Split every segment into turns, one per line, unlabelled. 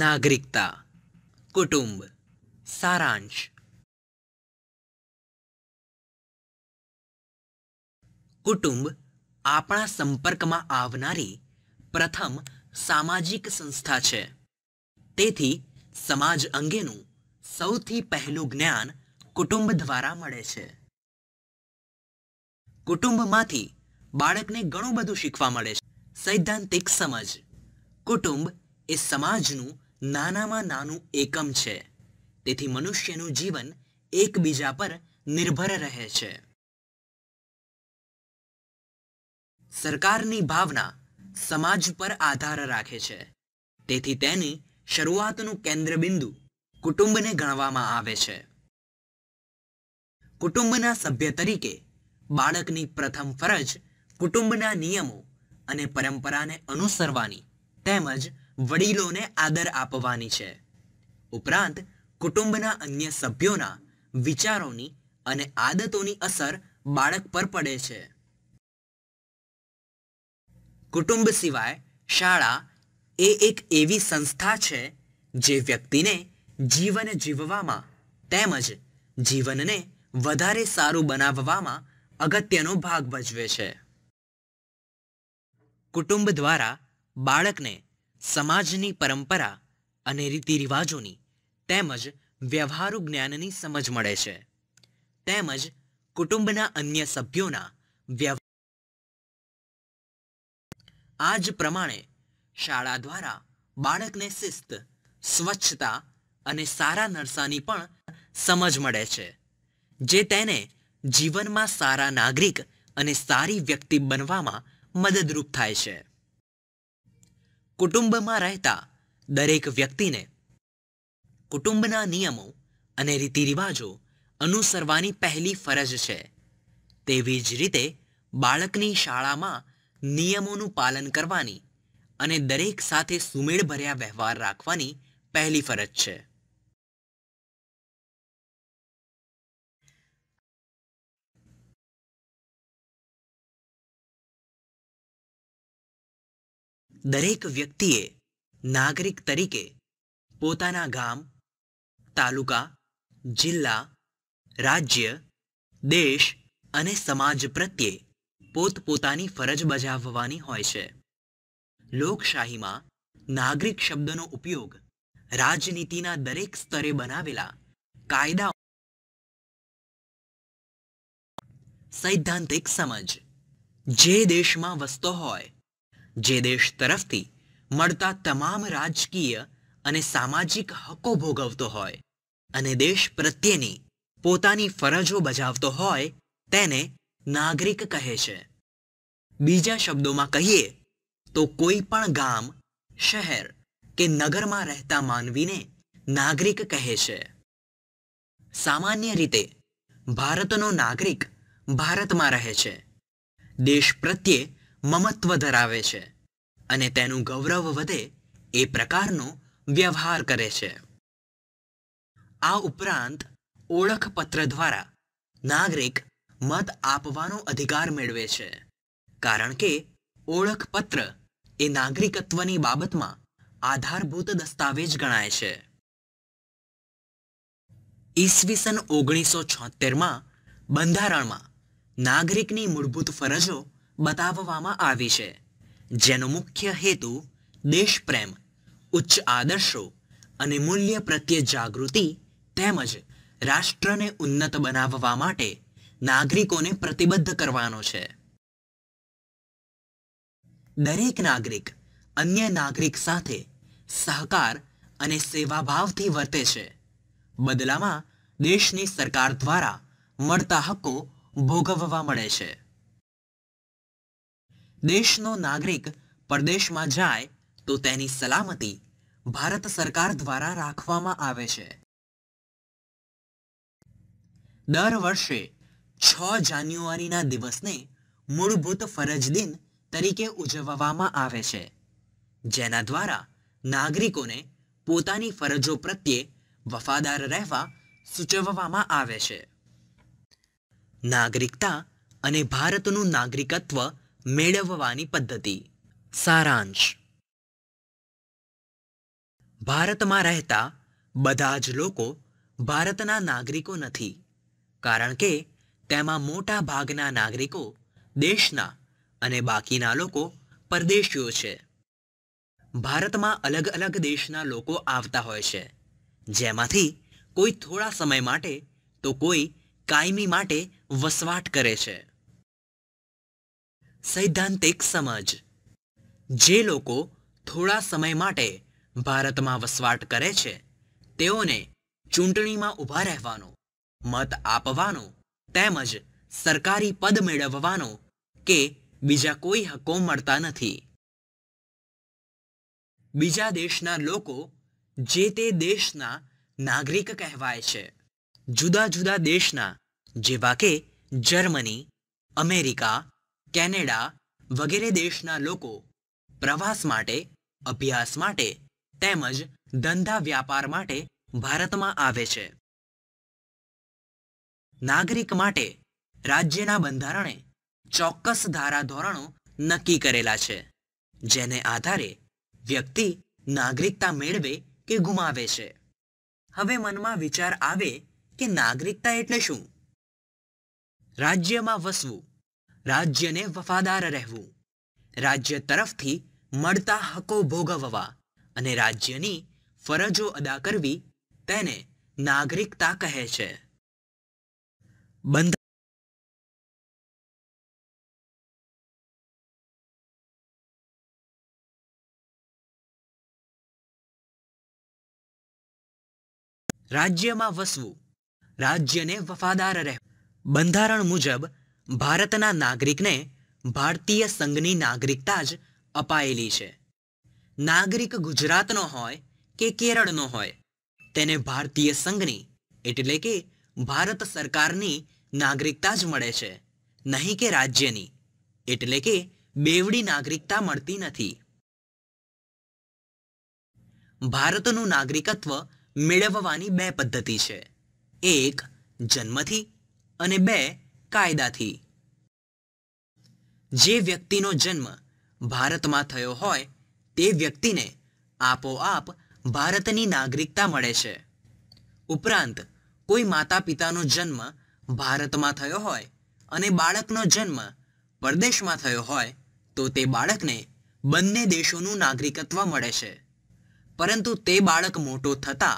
નાગરિકતા કુટુંબ સારાંશ કુટુંબ આપણા સંપર્કમાં આવનારી પ્રથમ સામાજિક સંસ્થા છે તેથી સમાજ અંગેનું સૌથી પહેલું જ્ઞાન કુટુંબ દ્વારા મળે છે કુટુંબમાંથી બાળકને ઘણું બધું શીખવા મળે છે સૈદ્ધાંતિક સમજ કુટુંબ એ સમાજનું નાનામાં નાનું એકમ છે તેથી મનુષ્યનું જીવન એકબીજા પર નિર્ભર રહે છે સરકારની ભાવના સમાજ પર આધાર રાખે છે તેથી તેની શરૂઆતનું કેન્દ્રબિંદુ કુટુંબને ગણવામાં આવે છે કુટુંબના સભ્ય તરીકે બાળકની પ્રથમ ફરજ કુટુંબના નિયમો અને પરંપરાને અનુસરવાની તેમજ વડીલોને આદર આપવાની છે ઉપરાંત કુટુંબના અન્ય સભ્યોના વિચારોની અને આદતોની અસર બાળક પર પડે છે કુટુંબ સિવાય શાળા એ એક એવી સંસ્થા છે જે વ્યક્તિને જીવન જીવવામાં તેમજ જીવનને વધારે સારું બનાવવામાં અગત્યનો ભાગ ભજવે છે કુટુંબ દ્વારા બાળકને સમાજની પરંપરા અને રીતિરિવાજોની તેમજ વ્યવહારુ જ્ઞાનની સમજ મળે છે તેમજ કુટુંબના અન્ય સભ્યોના વ્યવ આ જ પ્રમાણે શાળા દ્વારા બાળકને શિસ્ત સ્વચ્છતા અને સારા નરસાની પણ સમજ મળે છે જે તેને જીવનમાં સારા નાગરિક અને સારી વ્યક્તિ બનવામાં મદદરૂપ થાય છે કુટુંબમાં રહેતા દરેક વ્યક્તિને કુટુંબના નિયમો અને રીતિરિવાજો અનુસરવાની પહેલી ફરજ છે તેવી જ રીતે બાળકની શાળામાં નિયમોનું પાલન કરવાની અને દરેક સાથે સુમેળભર્યા વ્યવહાર રાખવાની પહેલી ફરજ છે દરેક વ્યક્તિએ નાગરિક તરીકે પોતાના ગામ તાલુકા જિલ્લા રાજ્ય દેશ અને સમાજ પ્રત્યે પોતપોતાની ફરજ બજાવવાની હોય છે લોકશાહીમાં નાગરિક શબ્દનો ઉપયોગ રાજનીતિના દરેક સ્તરે બનાવેલા કાયદા સૈદ્ધાંતિક સમજ જે દેશમાં વસતો હોય જે દેશ તરફથી મળતા તમામ રાજકીય અને સામાજિક હકો ભોગવતો હોય અને દેશ પ્રત્યેની પોતાની ફરજો બજાવતો હોય તેને નાગરિક કહે છે બીજા શબ્દોમાં કહીએ તો કોઈ પણ ગામ શહેર કે નગરમાં રહેતા માનવીને નાગરિક કહે છે સામાન્ય રીતે ભારતનો નાગરિક ભારતમાં રહે છે દેશ પ્રત્યે મમત્વ ધરાવે છે અને તેનું ગૌરવ વધે એ પ્રકારનો વ્યવહાર કરે છે આ ઉપરાંત ઓળખપત્ર દ્વારા નાગરિક મત આપવાનો અધિકાર મેળવે છે કારણ કે ઓળખપત્ર એ નાગરિકત્વની બાબતમાં આધારભૂત દસ્તાવેજ ગણાય છે ઈસવીસન ઓગણીસો છોતેરમાં બંધારણમાં નાગરિકની મૂળભૂત ફરજો બતાવવામાં આવી છે જેનો મુખ્ય હેતુ દેશપ્રેમ ઉચ્ચ આદર્શો અને મૂલ્ય પ્રત્યે જાગૃતિ તેમજ રાષ્ટ્રને ઉન્નત બનાવવા માટે નાગરિકોને પ્રતિબદ્ધ કરવાનો છે દરેક નાગરિક અન્ય નાગરિક સાથે સહકાર અને સેવાભાવથી વર્તે છે બદલામાં દેશની સરકાર દ્વારા મળતા હક્કો ભોગવવા મળે છે દેશનો નાગરિક પરદેશમાં જાય તો તેની સલામતી ભારત સરકાર દ્વારા રાખવામાં આવે છે દર વર્ષે છ જાન્યુઆરીના દિવસને મૂળભૂત ફરજ દિન તરીકે ઉજવવામાં આવે છે જેના દ્વારા નાગરિકોને પોતાની ફરજો પ્રત્યે વફાદાર રહેવા સૂચવવામાં આવે છે નાગરિકતા અને ભારતનું નાગરિકત્વ મેળવવાની પદ્ધતિ સારાંશ ભારતમાં રહેતા બધા જ લોકો ભારતના નાગરિકો નથી કારણ કે તેમાં મોટા ભાગના નાગરિકો દેશના અને બાકીના લોકો પરદેશીઓ છે ભારતમાં અલગ અલગ દેશના લોકો આવતા હોય છે જેમાંથી કોઈ થોડા સમય માટે તો કોઈ કાયમી માટે વસવાટ કરે છે સૈદ્ધાંતિક સમજ જે લોકો થોડા સમય માટે ભારતમાં વસવાટ કરે છે તેઓને ચૂંટણીમાં ઊભા રહેવાનો મત આપવાનો તેમજ સરકારી પદ મેળવવાનો કે બીજા કોઈ હકો મળતા નથી બીજા દેશના લોકો જે તે દેશના નાગરિક કહેવાય છે જુદા જુદા દેશના જેવા કે જર્મની અમેરિકા કેનેડા વગેરે દેશના લોકો પ્રવાસ માટે અભ્યાસ માટે તેમજ ધંધા વ્યાપાર માટે ભારતમાં આવે છે નાગરિક માટે રાજ્યના બંધારણે ચોક્કસ ધારાધોરણો નક્કી કરેલા છે જેને આધારે વ્યક્તિ નાગરિકતા મેળવે કે ગુમાવે છે હવે મનમાં વિચાર આવે કે નાગરિકતા એટલે શું રાજ્યમાં વસવું રાજ્યને વફાદાર રહેવું રાજ્ય તરફથી મળતા હકો ભોગવવા અને રાજ્યની ફરજો અદા કરવી તેને નાગરિકતા કહે છે રાજ્યમાં વસવું રાજ્યને વફાદાર રહેવું બંધારણ મુજબ ભારતના નાગરિકને ભારતીય સંઘની નાગરિકતા જ અપાયેલી છે નાગરિક ગુજરાતનો હોય કે કેરળનો હોય તેને ભારતીય સંઘની એટલે કે ભારત સરકારની નાગરિકતા જ મળે છે નહીં કે રાજ્યની એટલે કે બેવડી નાગરિકતા મળતી નથી ભારતનું નાગરિકત્વ મેળવવાની બે પદ્ધતિ છે એક જન્મથી અને બે કાયદાથી જે વ્યક્તિનો જન્મ ભારતમાં થયો હોય તે વ્યક્તિને આપોઆપ ભારતની નાગરિકતા મળે છે ઉપરાંત કોઈ માતા પિતાનો જન્મ ભારતમાં થયો હોય અને બાળકનો જન્મ પરદેશમાં થયો હોય તો તે બાળકને બંને દેશોનું નાગરિકત્વ મળે છે પરંતુ તે બાળક મોટો થતા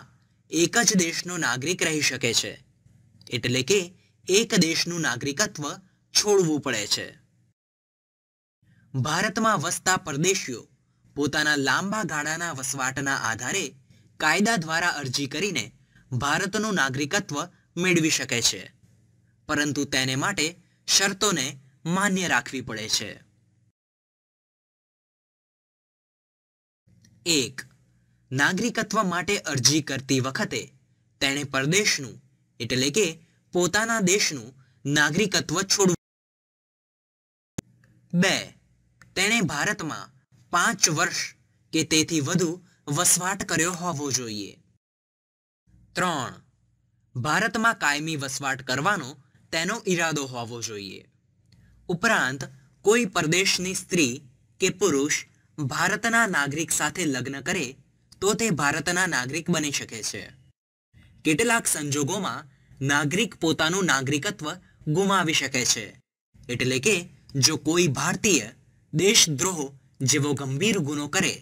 એક જ દેશનો નાગરિક રહી શકે છે એટલે કે એક દેશનું નાગરિકત્વ છોડવું પડે છે ભારતમાં વસતા પરદેશીઓ પોતાના લાંબા ગાળાના વસવાટના આધારે કાયદા દ્વારા અરજી કરીને ભારતનું નાગરિકત્વ મેળવી શકે છે પરંતુ તેને માટે શરતોને માન્ય રાખવી પડે છે એક નાગરિકત્વ માટે અરજી કરતી વખતે તેણે પરદેશનું એટલે કે પોતાના દેશનું નાગરિકત્વ છોડવું બે તેણે ભારતમાં પાંચ વર્ષ કે તેથી વધુ વસવાટ કર્યો હોવો જોઈએ ત્રણ ભારતમાં કાયમી વસવાટ કરવાનો તેનો ઈરાદો હોવો જોઈએ ઉપરાંત કોઈ પ્રદેશની સ્ત્રી કે પુરુષ ભારતના નાગરિક સાથે લગ્ન કરે તો તે ભારતના નાગરિક બની શકે છે કેટલાક સંજોગોમાં નાગરિક પોતાનું નાગરિકત્વ ગુમાવી શકે છે એટલે કે જો કોઈ ભારતીય દેશદ્રોહ જેવો ગંભીર ગુનો કરે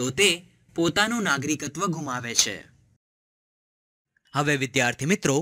તો તે પોતાનું નાગરિકત્વ ગુમાવે છે હવે વિદ્યાર્થી મિત્રો